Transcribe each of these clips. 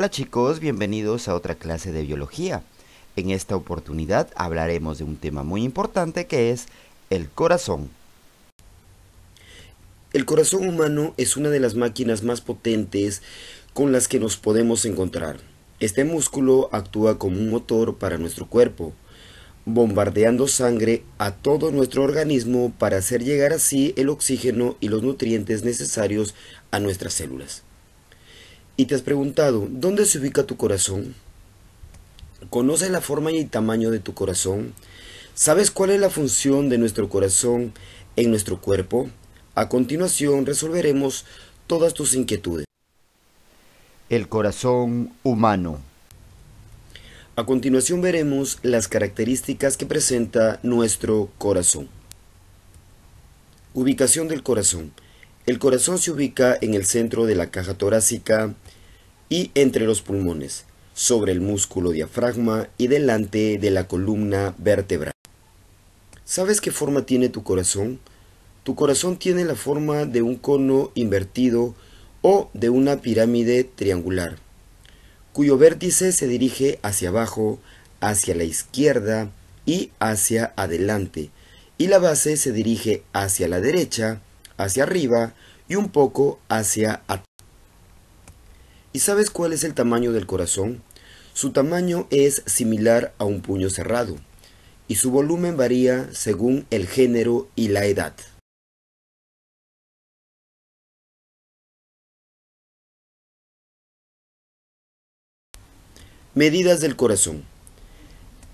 Hola chicos, bienvenidos a otra clase de biología. En esta oportunidad hablaremos de un tema muy importante que es el corazón. El corazón humano es una de las máquinas más potentes con las que nos podemos encontrar. Este músculo actúa como un motor para nuestro cuerpo, bombardeando sangre a todo nuestro organismo para hacer llegar así el oxígeno y los nutrientes necesarios a nuestras células y te has preguntado, ¿dónde se ubica tu corazón? ¿Conoces la forma y el tamaño de tu corazón? ¿Sabes cuál es la función de nuestro corazón en nuestro cuerpo? A continuación resolveremos todas tus inquietudes. El corazón humano. A continuación veremos las características que presenta nuestro corazón. Ubicación del corazón. El corazón se ubica en el centro de la caja torácica y entre los pulmones, sobre el músculo diafragma y delante de la columna vertebral. ¿Sabes qué forma tiene tu corazón? Tu corazón tiene la forma de un cono invertido o de una pirámide triangular, cuyo vértice se dirige hacia abajo, hacia la izquierda y hacia adelante, y la base se dirige hacia la derecha hacia arriba y un poco hacia atrás. ¿Y sabes cuál es el tamaño del corazón? Su tamaño es similar a un puño cerrado y su volumen varía según el género y la edad. Medidas del corazón.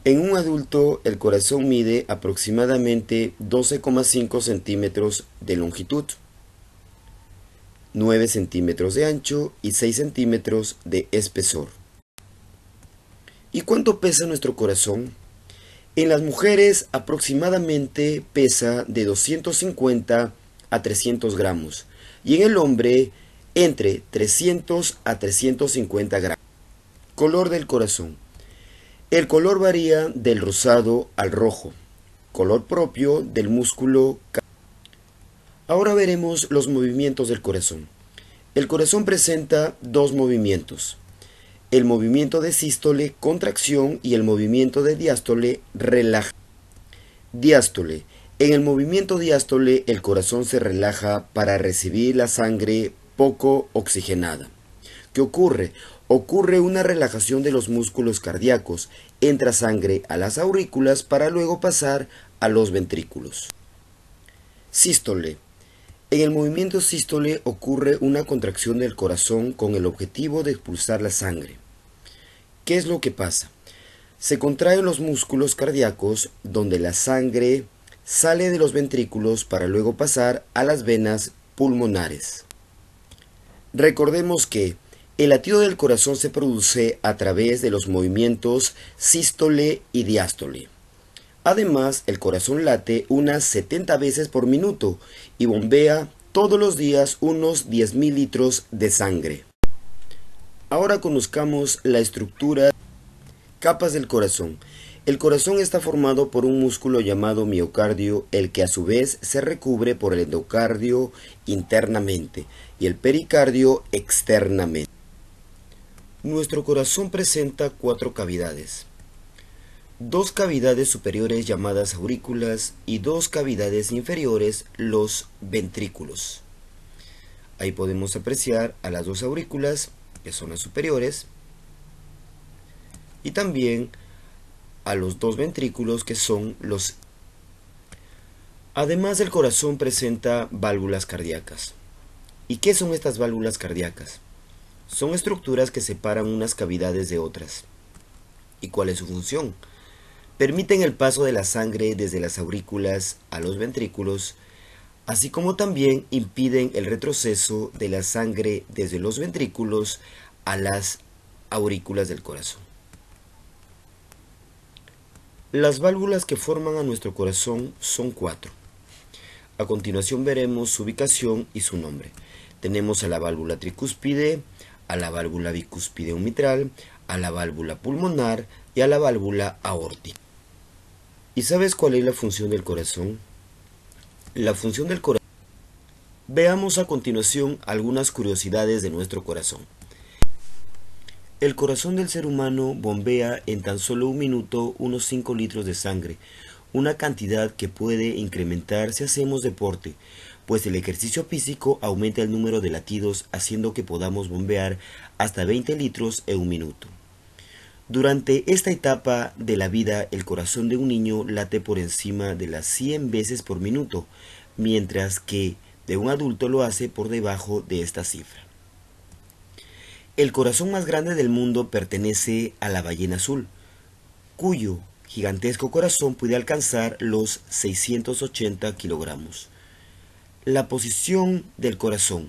En un adulto el corazón mide aproximadamente 12,5 centímetros de longitud, 9 centímetros de ancho y 6 centímetros de espesor. ¿Y cuánto pesa nuestro corazón? En las mujeres aproximadamente pesa de 250 a 300 gramos y en el hombre entre 300 a 350 gramos. Color del corazón. El color varía del rosado al rojo, color propio del músculo. Ahora veremos los movimientos del corazón. El corazón presenta dos movimientos, el movimiento de sístole, contracción, y el movimiento de diástole, relaja. Diástole. En el movimiento diástole el corazón se relaja para recibir la sangre poco oxigenada. ¿Qué ocurre? ocurre una relajación de los músculos cardíacos, entra sangre a las aurículas para luego pasar a los ventrículos. Sístole. En el movimiento sístole ocurre una contracción del corazón con el objetivo de expulsar la sangre. ¿Qué es lo que pasa? Se contraen los músculos cardíacos donde la sangre sale de los ventrículos para luego pasar a las venas pulmonares. Recordemos que el latido del corazón se produce a través de los movimientos sístole y diástole. Además, el corazón late unas 70 veces por minuto y bombea todos los días unos 10.000 litros de sangre. Ahora conozcamos la estructura capas del corazón. El corazón está formado por un músculo llamado miocardio, el que a su vez se recubre por el endocardio internamente y el pericardio externamente. Nuestro corazón presenta cuatro cavidades. Dos cavidades superiores llamadas aurículas y dos cavidades inferiores los ventrículos. Ahí podemos apreciar a las dos aurículas, que son las superiores, y también a los dos ventrículos que son los Además el corazón presenta válvulas cardíacas. ¿Y qué son estas válvulas cardíacas? Son estructuras que separan unas cavidades de otras. ¿Y cuál es su función? Permiten el paso de la sangre desde las aurículas a los ventrículos, así como también impiden el retroceso de la sangre desde los ventrículos a las aurículas del corazón. Las válvulas que forman a nuestro corazón son cuatro. A continuación veremos su ubicación y su nombre. Tenemos a la válvula tricúspide, a la válvula bicúspide mitral, a la válvula pulmonar y a la válvula aórtica. ¿Y sabes cuál es la función del corazón? La función del corazón. Veamos a continuación algunas curiosidades de nuestro corazón. El corazón del ser humano bombea en tan solo un minuto unos 5 litros de sangre, una cantidad que puede incrementar si hacemos deporte, pues el ejercicio físico aumenta el número de latidos haciendo que podamos bombear hasta 20 litros en un minuto. Durante esta etapa de la vida, el corazón de un niño late por encima de las 100 veces por minuto, mientras que de un adulto lo hace por debajo de esta cifra. El corazón más grande del mundo pertenece a la ballena azul, cuyo gigantesco corazón puede alcanzar los 680 kilogramos. La posición del corazón.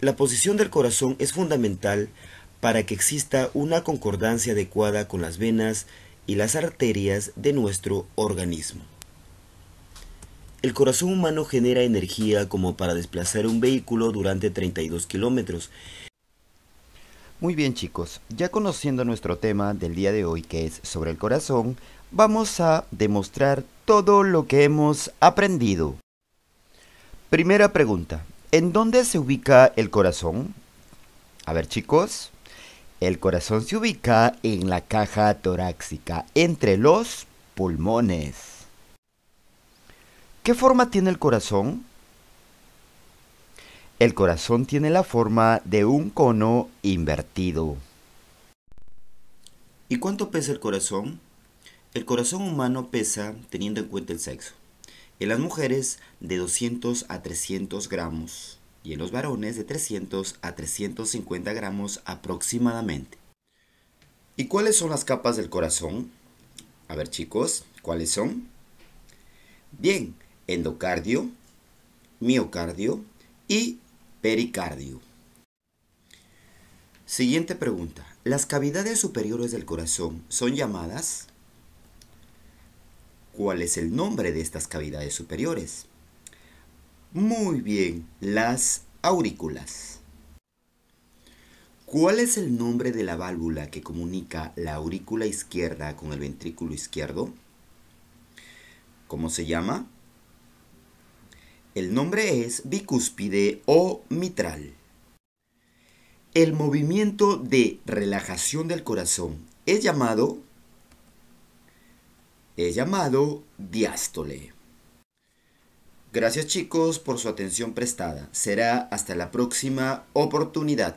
La posición del corazón es fundamental para que exista una concordancia adecuada con las venas y las arterias de nuestro organismo. El corazón humano genera energía como para desplazar un vehículo durante 32 kilómetros. Muy bien chicos, ya conociendo nuestro tema del día de hoy que es sobre el corazón, vamos a demostrar todo lo que hemos aprendido. Primera pregunta. ¿En dónde se ubica el corazón? A ver chicos, el corazón se ubica en la caja torácica, entre los pulmones. ¿Qué forma tiene el corazón? El corazón tiene la forma de un cono invertido. ¿Y cuánto pesa el corazón? El corazón humano pesa, teniendo en cuenta el sexo, en las mujeres de 200 a 300 gramos y en los varones de 300 a 350 gramos aproximadamente. ¿Y cuáles son las capas del corazón? A ver chicos, ¿cuáles son? Bien, endocardio, miocardio y pericardio. Siguiente pregunta. ¿Las cavidades superiores del corazón son llamadas? ¿Cuál es el nombre de estas cavidades superiores? Muy bien, las aurículas. ¿Cuál es el nombre de la válvula que comunica la aurícula izquierda con el ventrículo izquierdo? ¿Cómo se llama? El nombre es bicúspide o mitral. El movimiento de relajación del corazón es llamado He llamado diástole. Gracias chicos por su atención prestada. Será hasta la próxima oportunidad.